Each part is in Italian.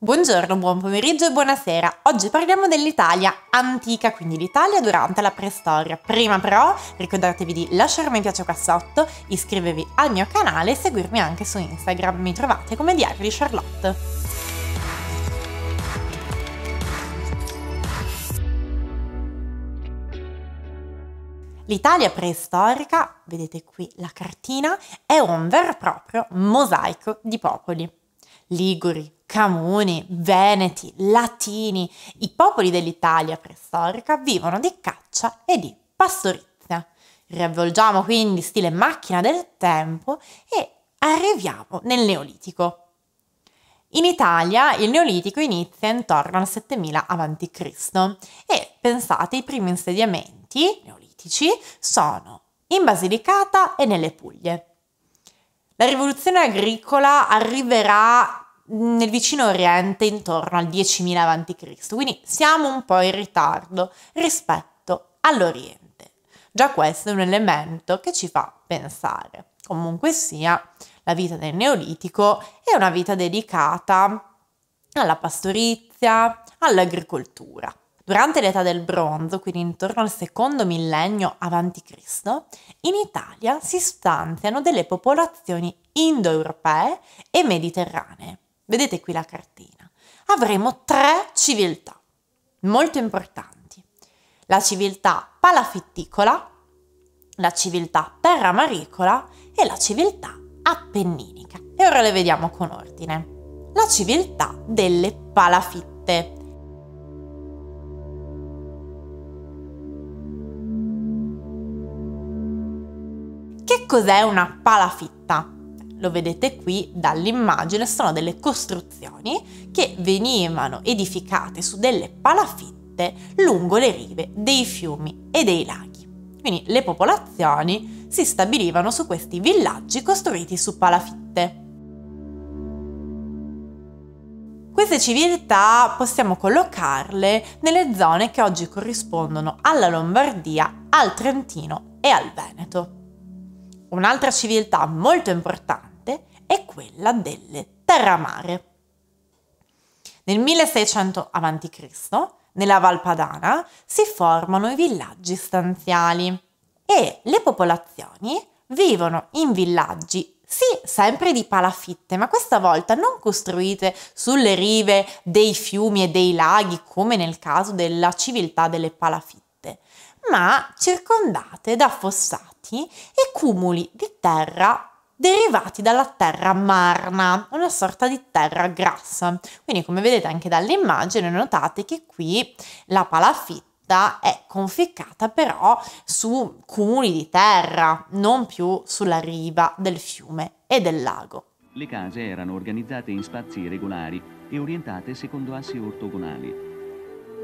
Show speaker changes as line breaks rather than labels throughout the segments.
Buongiorno, buon pomeriggio e buonasera. Oggi parliamo dell'Italia antica, quindi l'Italia durante la preistoria. Prima però ricordatevi di lasciare mi piace qua sotto, iscrivervi al mio canale e seguirmi anche su Instagram. Mi trovate come Diario di Charlotte. L'Italia preistorica, vedete qui la cartina, è un vero e proprio mosaico di popoli. Liguri, Camuni, Veneti, Latini, i popoli dell'Italia preistorica vivono di caccia e di pastorizia. Riavvolgiamo quindi stile macchina del tempo e arriviamo nel Neolitico. In Italia il Neolitico inizia intorno al 7000 a.C. e pensate i primi insediamenti neolitici sono in Basilicata e nelle Puglie. La rivoluzione agricola arriverà nel vicino oriente intorno al 10.000 a.C., quindi siamo un po' in ritardo rispetto all'Oriente. Già questo è un elemento che ci fa pensare. Comunque sia, la vita del Neolitico è una vita dedicata alla pastorizia, all'agricoltura. Durante l'età del bronzo, quindi intorno al secondo millennio a.C., in Italia si stanziano delle popolazioni indoeuropee e mediterranee Vedete qui la cartina. Avremo tre civiltà molto importanti. La civiltà palafitticola, la civiltà terramaricola e la civiltà appenninica. E ora le vediamo con ordine. La civiltà delle palafitte. Che cos'è una palafitta? lo vedete qui dall'immagine, sono delle costruzioni che venivano edificate su delle palafitte lungo le rive dei fiumi e dei laghi. Quindi le popolazioni si stabilivano su questi villaggi costruiti su palafitte. Queste civiltà possiamo collocarle nelle zone che oggi corrispondono alla Lombardia, al Trentino e al Veneto. Un'altra civiltà molto importante e quella delle terramare. Nel 1600 a.C., nella Valpadana, si formano i villaggi stanziali e le popolazioni vivono in villaggi sì, sempre di palafitte, ma questa volta non costruite sulle rive dei fiumi e dei laghi, come nel caso della civiltà delle palafitte, ma circondate da fossati e cumuli di terra derivati dalla terra marna, una sorta di terra grassa. Quindi come vedete anche dall'immagine notate che qui la palafitta è conficcata però su cumuli di terra, non più sulla riva del fiume e del lago. Le case erano organizzate in spazi regolari e orientate secondo assi ortogonali.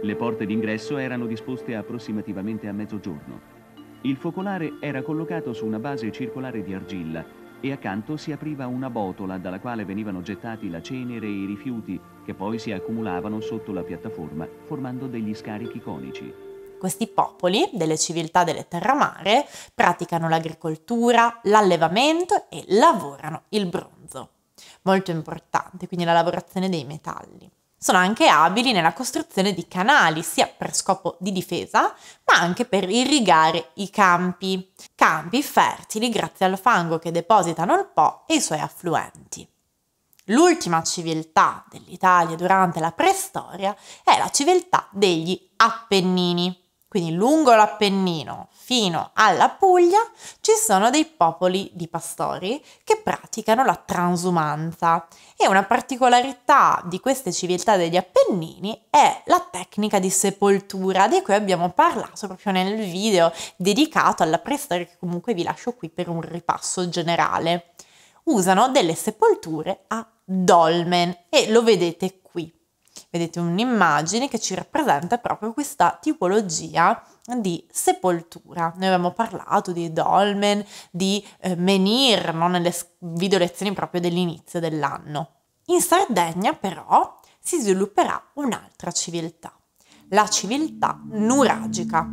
Le porte d'ingresso erano disposte approssimativamente a mezzogiorno. Il focolare era collocato su una base circolare di argilla e accanto si apriva una botola dalla quale venivano gettati la cenere e i rifiuti che poi si accumulavano sotto la piattaforma formando degli scarichi conici. Questi popoli delle civiltà delle terramare praticano l'agricoltura, l'allevamento e lavorano il bronzo. Molto importante, quindi la lavorazione dei metalli sono anche abili nella costruzione di canali, sia per scopo di difesa, ma anche per irrigare i campi. Campi fertili grazie al fango che depositano il Po e i suoi affluenti. L'ultima civiltà dell'Italia durante la preistoria è la civiltà degli Appennini quindi lungo l'Appennino fino alla Puglia, ci sono dei popoli di pastori che praticano la transumanza e una particolarità di queste civiltà degli Appennini è la tecnica di sepoltura di cui abbiamo parlato proprio nel video dedicato alla preistoria che comunque vi lascio qui per un ripasso generale. Usano delle sepolture a dolmen e lo vedete qui. Vedete un'immagine che ci rappresenta proprio questa tipologia di sepoltura. Noi abbiamo parlato di dolmen, di eh, menhir, no? nelle video lezioni proprio dell'inizio dell'anno. In Sardegna però si svilupperà un'altra civiltà, la civiltà nuragica.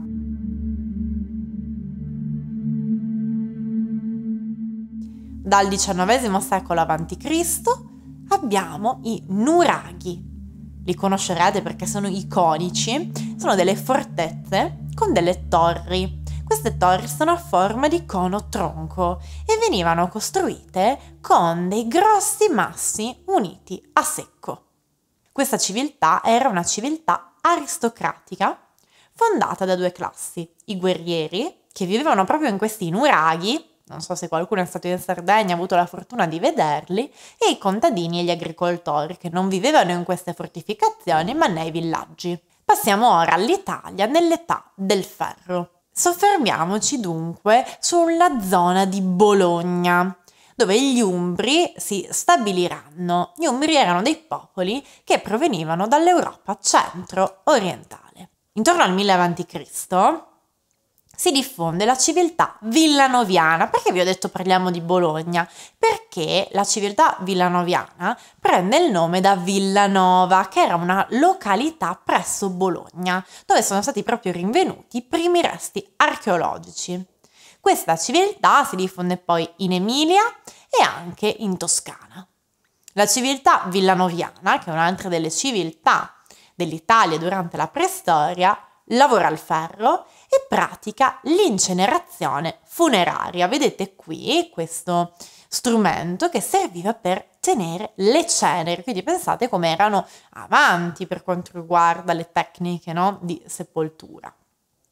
Dal XIX secolo a.C. abbiamo i nuraghi, li conoscerete perché sono iconici, sono delle fortezze con delle torri. Queste torri sono a forma di cono tronco e venivano costruite con dei grossi massi uniti a secco. Questa civiltà era una civiltà aristocratica fondata da due classi, i guerrieri, che vivevano proprio in questi nuraghi non so se qualcuno è stato in Sardegna, ha avuto la fortuna di vederli, e i contadini e gli agricoltori che non vivevano in queste fortificazioni ma nei villaggi. Passiamo ora all'Italia nell'età del ferro. Soffermiamoci dunque sulla zona di Bologna, dove gli Umbri si stabiliranno. Gli Umbri erano dei popoli che provenivano dall'Europa centro-orientale. Intorno al 1000 a.C., si diffonde la civiltà villanoviana. Perché vi ho detto parliamo di Bologna? Perché la civiltà villanoviana prende il nome da Villanova, che era una località presso Bologna, dove sono stati proprio rinvenuti i primi resti archeologici. Questa civiltà si diffonde poi in Emilia e anche in Toscana. La civiltà villanoviana, che è un'altra delle civiltà dell'Italia durante la preistoria, lavora il ferro e pratica l'incenerazione funeraria. Vedete qui questo strumento che serviva per tenere le ceneri, quindi pensate come erano avanti per quanto riguarda le tecniche no? di sepoltura.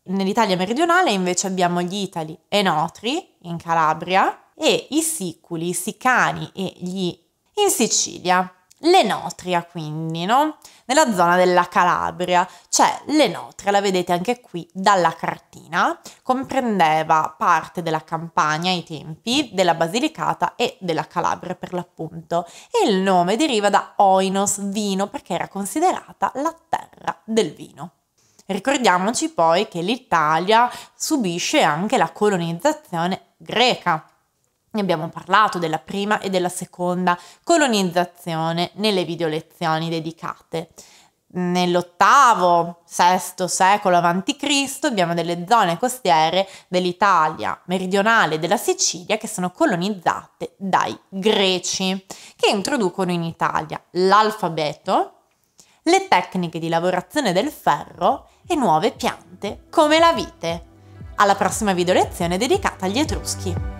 Nell'Italia meridionale invece abbiamo gli itali enotri in Calabria e i siculi, i sicani e gli in Sicilia. L'Enotria quindi, no? Nella zona della Calabria. Cioè l'Enotria, la vedete anche qui dalla cartina, comprendeva parte della campagna ai tempi, della Basilicata e della Calabria per l'appunto. E il nome deriva da Oinos, vino, perché era considerata la terra del vino. Ricordiamoci poi che l'Italia subisce anche la colonizzazione greca ne abbiamo parlato della prima e della seconda colonizzazione nelle video lezioni dedicate. Nell'ottavo, sesto secolo a.C. abbiamo delle zone costiere dell'Italia meridionale e della Sicilia che sono colonizzate dai greci, che introducono in Italia l'alfabeto, le tecniche di lavorazione del ferro e nuove piante come la vite. Alla prossima video lezione dedicata agli Etruschi.